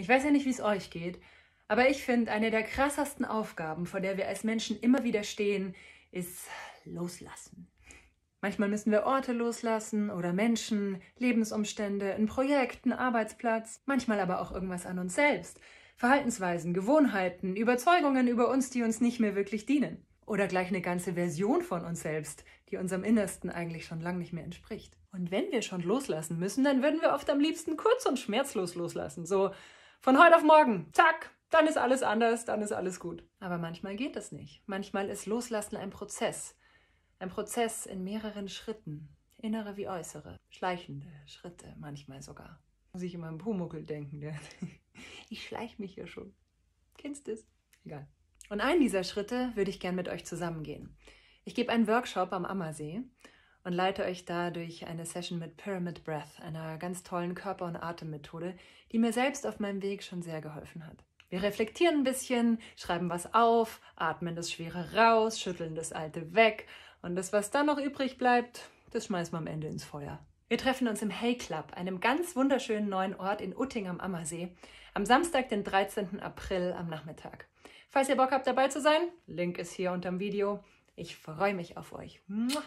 Ich weiß ja nicht, wie es euch geht, aber ich finde, eine der krassesten Aufgaben, vor der wir als Menschen immer wieder stehen, ist loslassen. Manchmal müssen wir Orte loslassen oder Menschen, Lebensumstände, ein Projekt, einen Arbeitsplatz, manchmal aber auch irgendwas an uns selbst. Verhaltensweisen, Gewohnheiten, Überzeugungen über uns, die uns nicht mehr wirklich dienen. Oder gleich eine ganze Version von uns selbst, die unserem Innersten eigentlich schon lange nicht mehr entspricht. Und wenn wir schon loslassen müssen, dann würden wir oft am liebsten kurz und schmerzlos loslassen. So, von heute auf morgen, zack, dann ist alles anders, dann ist alles gut. Aber manchmal geht das nicht. Manchmal ist Loslassen ein Prozess. Ein Prozess in mehreren Schritten, innere wie äußere, schleichende Schritte manchmal sogar. Muss ich immer an Pumuckel denken, der ich schleiche mich ja schon. Kennst du es? Egal. Und einen dieser Schritte würde ich gern mit euch zusammengehen. Ich gebe einen Workshop am Ammersee und leite euch da durch eine Session mit Pyramid Breath, einer ganz tollen Körper- und Atemmethode, die mir selbst auf meinem Weg schon sehr geholfen hat. Wir reflektieren ein bisschen, schreiben was auf, atmen das Schwere raus, schütteln das Alte weg und das, was dann noch übrig bleibt, das schmeißen wir am Ende ins Feuer. Wir treffen uns im Hay Club, einem ganz wunderschönen neuen Ort in Utting am Ammersee, am Samstag, den 13. April am Nachmittag. Falls ihr Bock habt, dabei zu sein, Link ist hier unterm Video. Ich freue mich auf euch. Muah.